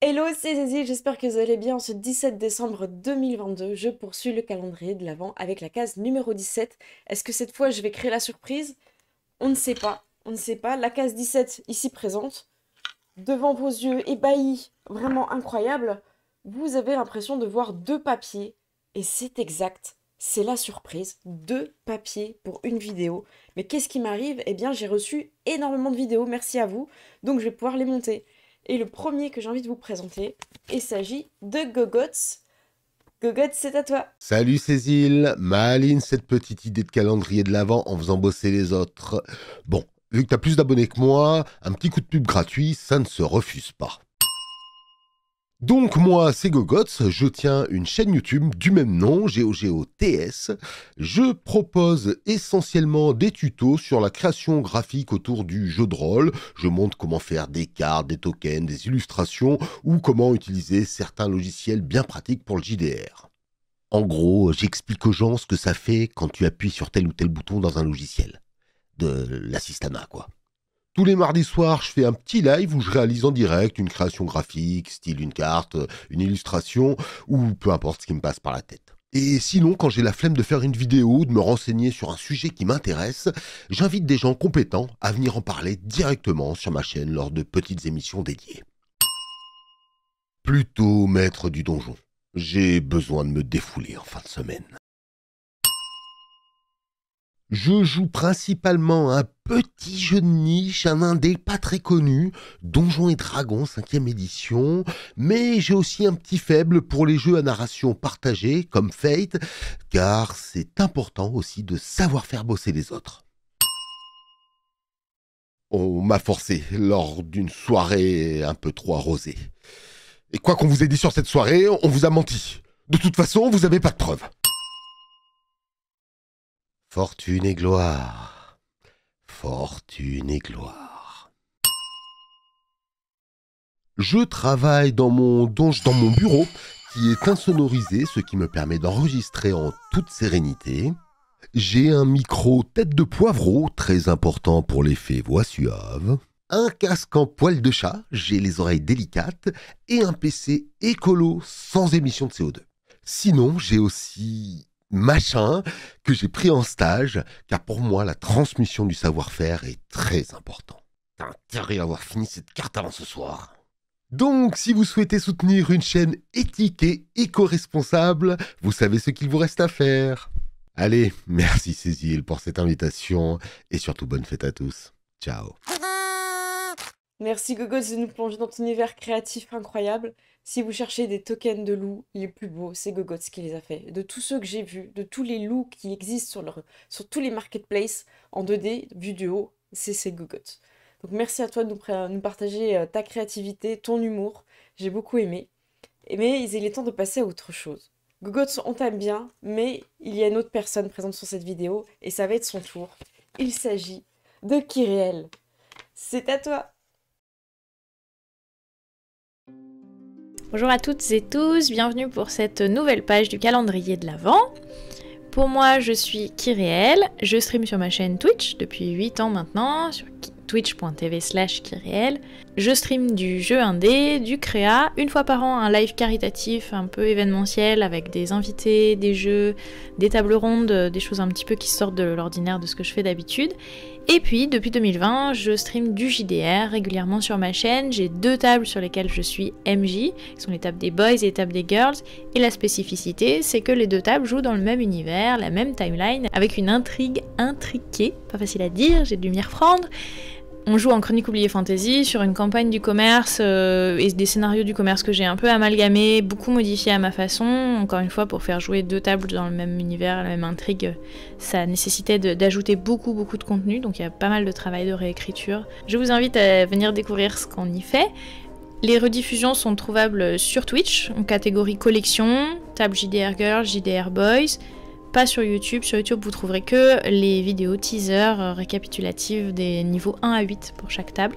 Hello, c'est j'espère que vous allez bien. En ce 17 décembre 2022, je poursuis le calendrier de l'avant avec la case numéro 17. Est-ce que cette fois je vais créer la surprise On ne sait pas, on ne sait pas. La case 17 ici présente, devant vos yeux, ébahis, vraiment incroyable, vous avez l'impression de voir deux papiers. Et c'est exact, c'est la surprise. Deux papiers pour une vidéo. Mais qu'est-ce qui m'arrive Eh bien j'ai reçu énormément de vidéos, merci à vous. Donc je vais pouvoir les monter. Et le premier que j'ai envie de vous présenter, il s'agit de Gogots. Gogots, c'est à toi. Salut Cécile, Maline, cette petite idée de calendrier de l'avant en faisant bosser les autres. Bon, vu que t'as plus d'abonnés que moi, un petit coup de pub gratuit, ça ne se refuse pas. Donc moi, c'est Gogots, je tiens une chaîne YouTube du même nom, GeoGeoTS. Je propose essentiellement des tutos sur la création graphique autour du jeu de rôle. Je montre comment faire des cartes, des tokens, des illustrations ou comment utiliser certains logiciels bien pratiques pour le JDR. En gros, j'explique aux gens ce que ça fait quand tu appuies sur tel ou tel bouton dans un logiciel. De l'assistana, quoi. Tous les mardis soirs, je fais un petit live où je réalise en direct une création graphique, style une carte, une illustration, ou peu importe ce qui me passe par la tête. Et sinon, quand j'ai la flemme de faire une vidéo ou de me renseigner sur un sujet qui m'intéresse, j'invite des gens compétents à venir en parler directement sur ma chaîne lors de petites émissions dédiées. Plutôt maître du donjon. J'ai besoin de me défouler en fin de semaine. Je joue principalement un petit jeu de niche, un indé pas très connu, Donjons et Dragons cinquième édition, mais j'ai aussi un petit faible pour les jeux à narration partagée comme Fate, car c'est important aussi de savoir faire bosser les autres. On m'a forcé lors d'une soirée un peu trop arrosée. Et quoi qu'on vous ait dit sur cette soirée, on vous a menti. De toute façon, vous n'avez pas de preuves. Fortune et gloire, fortune et gloire. Je travaille dans mon, dans mon bureau qui est insonorisé, ce qui me permet d'enregistrer en toute sérénité. J'ai un micro tête de poivreau, très important pour l'effet voix suave. Un casque en poil de chat, j'ai les oreilles délicates. Et un PC écolo sans émission de CO2. Sinon, j'ai aussi machin que j'ai pris en stage, car pour moi, la transmission du savoir-faire est très important. T'as intérêt à avoir fini cette carte avant ce soir. Donc, si vous souhaitez soutenir une chaîne éthique et éco-responsable, vous savez ce qu'il vous reste à faire. Allez, merci Cécile pour cette invitation et surtout bonne fête à tous. Ciao. Merci Gogo de nous plonger dans ton univers créatif incroyable. Si vous cherchez des tokens de loups, les plus beaux, c'est Gogots qui les a fait. De tous ceux que j'ai vus, de tous les loups qui existent sur, tous les marketplaces en 2D, vu du haut, c'est Gogots. Donc merci à toi de nous, partager euh, ta créativité, ton humour. J'ai beaucoup aimé. Mais il est temps de passer à autre chose. Gogots, on t'aime bien, mais il y a une autre personne présente sur cette vidéo et ça va être son tour. Il s'agit de Kyriel. C'est à toi Bonjour à toutes et tous, bienvenue pour cette nouvelle page du calendrier de l'Avent. Pour moi, je suis Kyrielle, je stream sur ma chaîne Twitch depuis 8 ans maintenant, sur twitch.tv slash Kyrielle. Je stream du jeu indé, du créa, une fois par an un live caritatif un peu événementiel avec des invités, des jeux, des tables rondes, des choses un petit peu qui sortent de l'ordinaire de ce que je fais d'habitude. Et puis, depuis 2020, je stream du JDR régulièrement sur ma chaîne. J'ai deux tables sur lesquelles je suis MJ, qui sont les tables des boys et les tables des girls. Et la spécificité, c'est que les deux tables jouent dans le même univers, la même timeline, avec une intrigue intriquée, pas facile à dire, j'ai dû m'y reprendre, on joue en Chronique oubliée fantasy sur une campagne du commerce euh, et des scénarios du commerce que j'ai un peu amalgamés, beaucoup modifiés à ma façon. Encore une fois, pour faire jouer deux tables dans le même univers, la même intrigue, ça nécessitait d'ajouter beaucoup beaucoup de contenu, donc il y a pas mal de travail de réécriture. Je vous invite à venir découvrir ce qu'on y fait. Les rediffusions sont trouvables sur Twitch en catégorie collection, table JDR Girls, JDR Boys, pas sur YouTube. Sur YouTube, vous trouverez que les vidéos teasers euh, récapitulatives des niveaux 1 à 8 pour chaque table.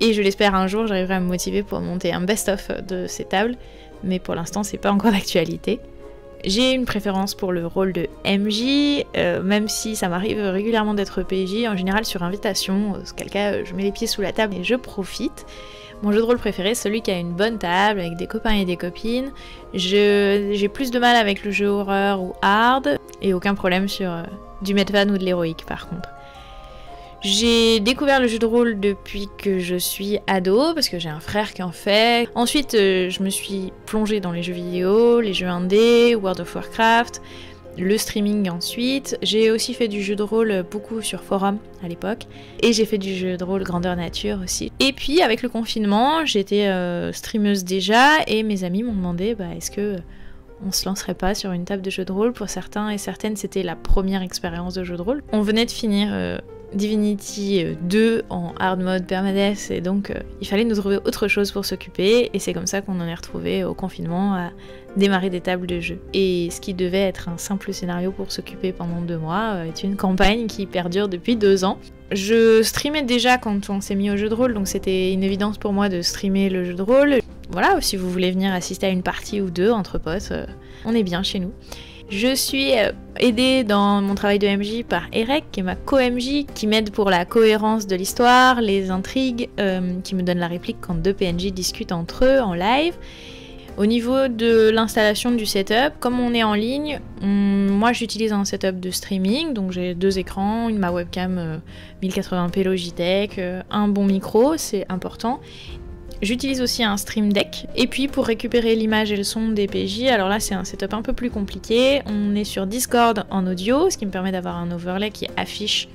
Et je l'espère un jour, j'arriverai à me motiver pour monter un best-of de ces tables, mais pour l'instant, c'est pas encore d'actualité. J'ai une préférence pour le rôle de MJ, euh, même si ça m'arrive régulièrement d'être PJ, en général sur invitation, euh, ce cas euh, je mets les pieds sous la table et je profite. Mon jeu de rôle préféré, celui qui a une bonne table avec des copains et des copines. J'ai plus de mal avec le jeu horreur ou hard, et aucun problème sur du medvan ou de l'héroïque par contre. J'ai découvert le jeu de rôle depuis que je suis ado, parce que j'ai un frère qui en fait. Ensuite, euh, je me suis plongée dans les jeux vidéo, les jeux indés, World of Warcraft, le streaming ensuite. J'ai aussi fait du jeu de rôle beaucoup sur forum à l'époque. Et j'ai fait du jeu de rôle grandeur nature aussi. Et puis avec le confinement, j'étais euh, streameuse déjà et mes amis m'ont demandé bah, est-ce que euh, on se lancerait pas sur une table de jeu de rôle. Pour certains et certaines, c'était la première expérience de jeu de rôle. On venait de finir Divinity 2 euh, en hard mode permadeath et donc euh, il fallait nous trouver autre chose pour s'occuper et c'est comme ça qu'on en est retrouvé au confinement à démarrer des tables de jeu. Et ce qui devait être un simple scénario pour s'occuper pendant deux mois euh, est une campagne qui perdure depuis deux ans. Je streamais déjà quand on s'est mis au jeu de rôle donc c'était une évidence pour moi de streamer le jeu de rôle. Voilà, si vous voulez venir assister à une partie ou deux entre potes, on est bien chez nous. Je suis euh, aidée dans mon travail de MJ par Eric, qui est ma co-MJ, qui m'aide pour la cohérence de l'histoire, les intrigues, euh, qui me donne la réplique quand deux PNJ discutent entre eux en live. Au niveau de l'installation du setup, comme on est en ligne, moi j'utilise un setup de streaming, donc j'ai deux écrans, une ma webcam 1080p euh, Logitech, un bon micro, c'est important, J'utilise aussi un Stream Deck. Et puis pour récupérer l'image et le son des PJ, alors là c'est un setup un peu plus compliqué. On est sur Discord en audio, ce qui me permet d'avoir un overlay qui affiche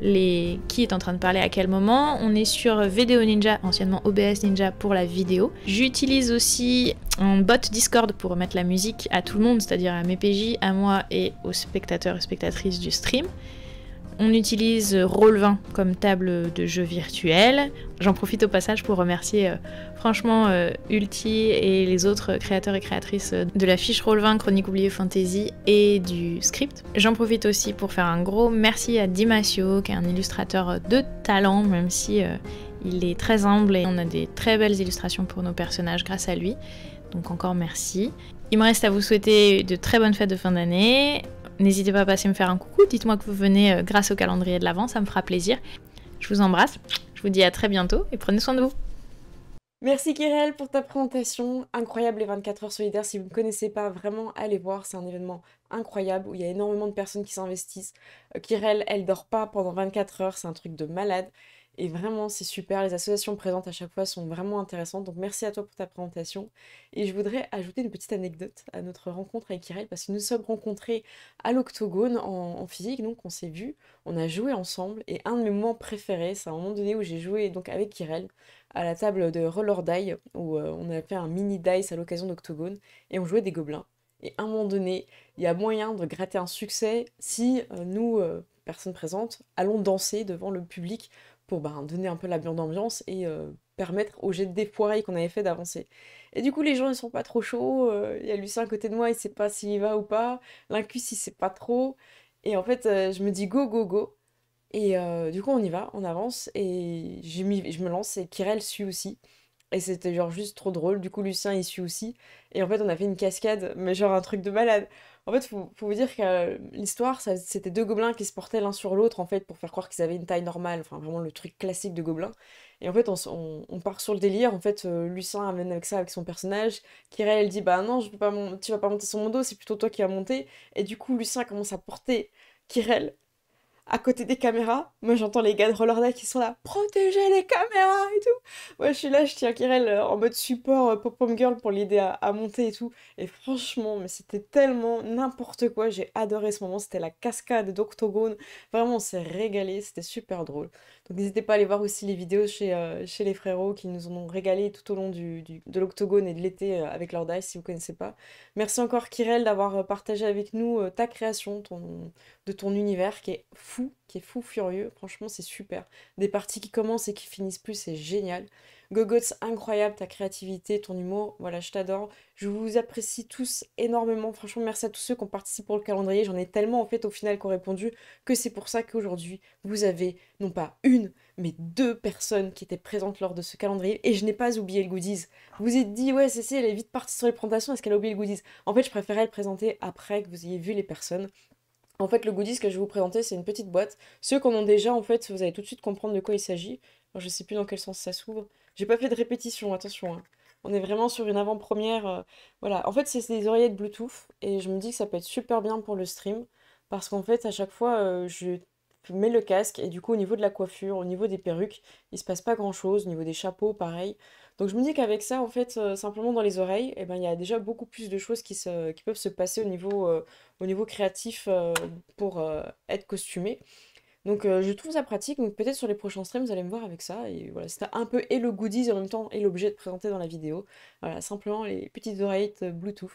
les... qui est en train de parler à quel moment. On est sur Video Ninja, anciennement OBS Ninja pour la vidéo. J'utilise aussi un bot Discord pour mettre la musique à tout le monde, c'est-à-dire à mes PJ, à moi et aux spectateurs et spectatrices du stream. On utilise roll comme table de jeu virtuel. J'en profite au passage pour remercier euh, franchement euh, Ulti et les autres créateurs et créatrices de la fiche roll Chronique oubliée fantasy et du script. J'en profite aussi pour faire un gros merci à Dimasio qui est un illustrateur de talent même si euh, il est très humble et on a des très belles illustrations pour nos personnages grâce à lui. Donc encore merci. Il me reste à vous souhaiter de très bonnes fêtes de fin d'année, N'hésitez pas à passer me faire un coucou. Dites-moi que vous venez euh, grâce au calendrier de l'Avent, ça me fera plaisir. Je vous embrasse, je vous dis à très bientôt et prenez soin de vous. Merci Kirel pour ta présentation. Incroyable les 24 heures solidaires. Si vous ne connaissez pas, vraiment allez voir. C'est un événement incroyable où il y a énormément de personnes qui s'investissent. Euh, Kirel, elle dort pas pendant 24 heures. C'est un truc de malade. Et vraiment, c'est super. Les associations présentes à chaque fois sont vraiment intéressantes. Donc, merci à toi pour ta présentation. Et je voudrais ajouter une petite anecdote à notre rencontre avec Kirel, parce que nous nous sommes rencontrés à l'Octogone en, physique. Donc, on s'est vus, on a joué ensemble. Et un de mes moments préférés, c'est un moment donné où j'ai joué donc avec Kirel à la table de Roller où euh, on a fait un mini dice à l'occasion d'Octogone, et on jouait des gobelins. Et à un moment donné, il y a moyen de gratter un succès si euh, nous, euh, personnes présentes, allons danser devant le public pour ben, donner un peu la d'ambiance et euh, permettre au jet de foireilles qu'on avait fait d'avancer. Et du coup, les gens, ils sont pas trop chauds. Euh, il y a Lucien à côté de moi, il sait pas s'il y va ou pas. L'incus, il sait pas trop. Et en fait, euh, je me dis go, go, go. Et du coup, on y va, on avance. Et je, je me lance et Kirel suit aussi. Et c'était genre juste trop drôle. Du coup, Lucien est suit aussi. Et en fait, on a fait une cascade, mais genre un truc de malade. En fait, faut, faut vous dire que euh, l'histoire, c'était deux gobelins qui se portaient l'un sur l'autre, en fait, pour faire croire qu'ils avaient une taille normale. Enfin, vraiment le truc classique de gobelins. Et en fait, on, on, part sur le délire. En fait, euh, Lucien amène avec ça, avec son personnage. Kirel, elle dit Bah non, je tu vas pas monter sur mon dos, c'est plutôt toi qui vas monter. Et du coup, Lucien commence à porter Kirel à côté des caméras. Moi, j'entends les gars de Rollerda qui sont là, protéger les caméras et tout. Moi, je suis là, je tiens Kirel euh, en mode support euh, pop-pom girl pour l'aider à, monter et tout. Et franchement, mais c'était tellement n'importe quoi. J'ai adoré ce moment. C'était la cascade d'Octogone. Vraiment, on s'est régalé. C'était super drôle. Donc, n'hésitez pas à aller voir aussi les vidéos chez, euh, chez les frérots qui nous ont régalé tout au long du, de l'Octogone et de l'été avec leur si vous connaissez pas. Merci encore, Kirel, d'avoir partagé avec nous ta création ton, de ton univers qui est fou qui est fou furieux. Franchement, c'est super. Des parties qui commencent et qui finissent plus, c'est génial. Gogots, incroyable ta créativité, ton humour. Voilà, je t'adore. Je vous apprécie tous énormément. Franchement, merci à tous ceux qui ont participé pour le calendrier. J'en ai tellement en fait au final qu'on répondu que c'est pour ça qu'aujourd'hui, vous avez non pas une, mais deux personnes qui étaient présentes lors de ce calendrier. Et je n'ai pas oublié le goodies. Vous vous êtes dit, ouais, si elle est vite partie sur les présentations, est-ce qu'elle a oublié le goodies En fait, je préférais le présenter après que vous ayez vu les personnes. En fait, le goodies que je vais vous présenter, c'est une petite boîte. Ceux qu'on ont déjà, en fait, vous allez tout de suite comprendre de quoi il s'agit. Alors, je sais plus dans quel sens ça s'ouvre. J'ai pas fait de répétition, attention. Hein. On est vraiment sur une avant-première. Euh, voilà. En fait, c'est des oreillettes Bluetooth et je me dis que ça peut être super bien pour le stream parce qu'en fait, à chaque fois, euh, je mets le casque et du coup, au niveau de la coiffure, au niveau des perruques, il se passe pas grand-chose. Au niveau des chapeaux, pareil. Donc je me dis qu'avec ça, en fait, euh, simplement dans les oreilles, eh ben, il y a déjà beaucoup plus de choses qui, peuvent se passer au niveau, euh, créatif euh, pour être costumé. Donc je trouve ça pratique, donc peut-être sur les prochains streams, vous allez me voir avec ça. Et voilà, c'était un peu et le goodies en même temps et l'objet de présenter dans la vidéo. Voilà, simplement les petites oreillettes Bluetooth.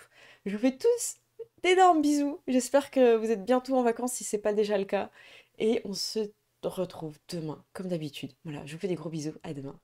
Je vous fais tous d'énormes bisous. J'espère que vous êtes bientôt en vacances si c'est pas déjà le cas. Et on se retrouve demain, comme d'habitude. Voilà, je vous fais des gros bisous. À demain.